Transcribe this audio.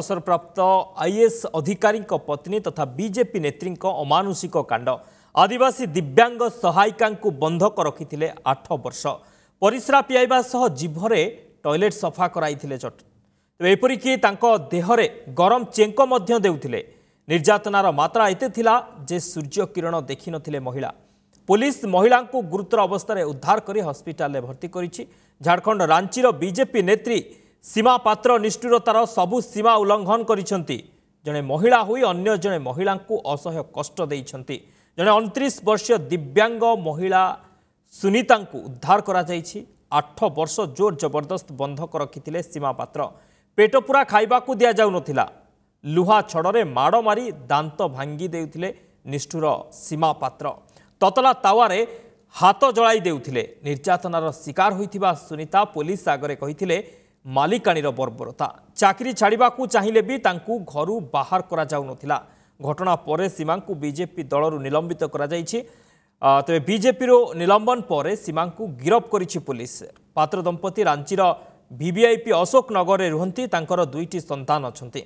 ଅବସରପ୍ରାପ୍ତ ଆଇଏଏସ୍ ଅଧିକାରୀଙ୍କ ପତ୍ନୀ ତଥା ବିଜେପି ନେତ୍ରୀଙ୍କ ଅମାନୁଷିକ କାଣ୍ଡ ଆଦିବାସୀ ଦିବ୍ୟାଙ୍ଗ ସହାୟିକାଙ୍କୁ ବନ୍ଧକ ରଖିଥିଲେ ଆଠ ବର୍ଷ ପରିସ୍ରା ପିଆଇବା ସହ ଜିଭରେ ଟଏଲେଟ୍ ସଫା କରାଇଥିଲେ ଚଟ ତେବେ ଏପରିକି ତାଙ୍କ ଦେହରେ ଗରମ ଚେଙ୍କ ମଧ୍ୟ ଦେଉଥିଲେ ନିର୍ଯାତନାର ମାତ୍ରା ଏତେ ଥିଲା ଯେ ସୂର୍ଯ୍ୟ କିରଣ ଦେଖିନଥିଲେ ମହିଳା ପୋଲିସ ମହିଳାଙ୍କୁ ଗୁରୁତର ଅବସ୍ଥାରେ ଉଦ୍ଧାର କରି ହସ୍ପିଟାଲରେ ଭର୍ତ୍ତି କରିଛି ଝାଡ଼ଖଣ୍ଡ ରାଞ୍ଚିର ବିଜେପି ନେତ୍ରୀ ସୀମା ପାତ୍ର ନିଷ୍ଠୁରତାର ସବୁ ସୀମା ଉଲ୍ଲଙ୍ଘନ କରିଛନ୍ତି ଜଣେ ମହିଳା ହୋଇ ଅନ୍ୟ ଜଣେ ମହିଳାଙ୍କୁ ଅସହ୍ୟ କଷ୍ଟ ଦେଇଛନ୍ତି ଜଣେ ଅଣତିରିଶ ବର୍ଷୀୟ ଦିବ୍ୟାଙ୍ଗ ମହିଳା ସୁନିତାଙ୍କୁ ଉଦ୍ଧାର କରାଯାଇଛି ଆଠ ବର୍ଷ ଜୋର ଜବରଦସ୍ତ ବନ୍ଧକ ରଖିଥିଲେ ସୀମା ପାତ୍ର ପେଟ ପୁରା ଖାଇବାକୁ ଦିଆଯାଉନଥିଲା ଲୁହା ଛଡ଼ରେ ମାଡ଼ ମାରି ଦାନ୍ତ ଭାଙ୍ଗି ଦେଉଥିଲେ ନିଷ୍ଠୁର ସୀମା ପାତ୍ର ତତଲା ତାୱାରେ ହାତ ଜଳାଇ ଦେଉଥିଲେ ନିର୍ଯାତନାର ଶିକାର ହୋଇଥିବା ସୁନିତା ପୋଲିସ ଆଗରେ କହିଥିଲେ ମାଲିକାଣୀର ବର୍ବରତା ଚାକିରି ଛାଡ଼ିବାକୁ ଚାହିଁଲେ ବି ତାଙ୍କୁ ଘରୁ ବାହାର କରାଯାଉନଥିଲା ଘଟଣା ପରେ ସୀମାଙ୍କୁ ବିଜେପି ଦଳରୁ ନିଲମ୍ବିତ କରାଯାଇଛି ତେବେ ବିଜେପିରୁ ନିଲମ୍ବନ ପରେ ସୀମାଙ୍କୁ ଗିରଫ କରିଛି ପୋଲିସ ପାତ୍ର ଦମ୍ପତି ରାଞ୍ଚିର ଭିଭିଆଇପି ଅଶୋକନଗରରେ ରୁହନ୍ତି ତାଙ୍କର ଦୁଇଟି ସନ୍ତାନ ଅଛନ୍ତି